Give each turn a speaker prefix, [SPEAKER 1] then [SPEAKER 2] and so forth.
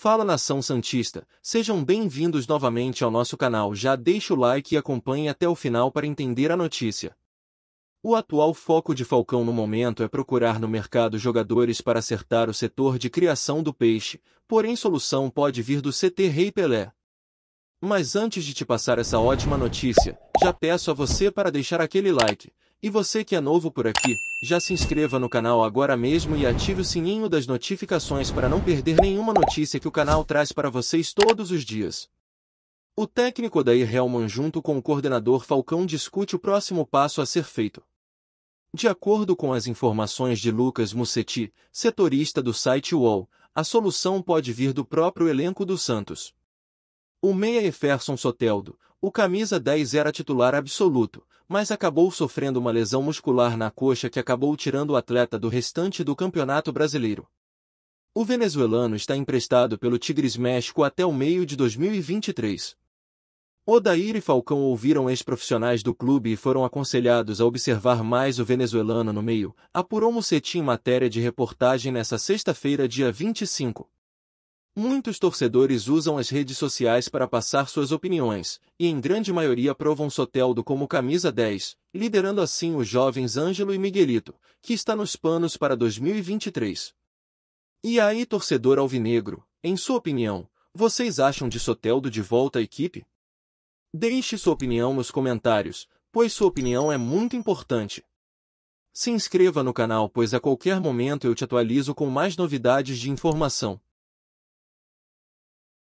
[SPEAKER 1] Fala nação santista, sejam bem-vindos novamente ao nosso canal. Já deixa o like e acompanhe até o final para entender a notícia. O atual foco de Falcão no momento é procurar no mercado jogadores para acertar o setor de criação do peixe, porém solução pode vir do CT Rei Pelé. Mas antes de te passar essa ótima notícia, já peço a você para deixar aquele like, e você que é novo por aqui, já se inscreva no canal agora mesmo e ative o sininho das notificações para não perder nenhuma notícia que o canal traz para vocês todos os dias. O técnico Odair Helman junto com o coordenador Falcão discute o próximo passo a ser feito. De acordo com as informações de Lucas Musetti, setorista do site UOL, a solução pode vir do próprio elenco do Santos. O meia Eferson Soteldo, o camisa 10 era titular absoluto, mas acabou sofrendo uma lesão muscular na coxa que acabou tirando o atleta do restante do Campeonato Brasileiro. O venezuelano está emprestado pelo Tigres México até o meio de 2023. Odair e Falcão ouviram ex-profissionais do clube e foram aconselhados a observar mais o venezuelano no meio, apurou Muceti em matéria de reportagem nesta sexta-feira, dia 25. Muitos torcedores usam as redes sociais para passar suas opiniões, e em grande maioria provam Soteldo como camisa 10, liderando assim os jovens Ângelo e Miguelito, que está nos panos para 2023. E aí, torcedor alvinegro, em sua opinião, vocês acham de Soteldo de volta à equipe? Deixe sua opinião nos comentários, pois sua opinião é muito importante. Se inscreva no canal pois a qualquer momento eu te atualizo com mais novidades de informação.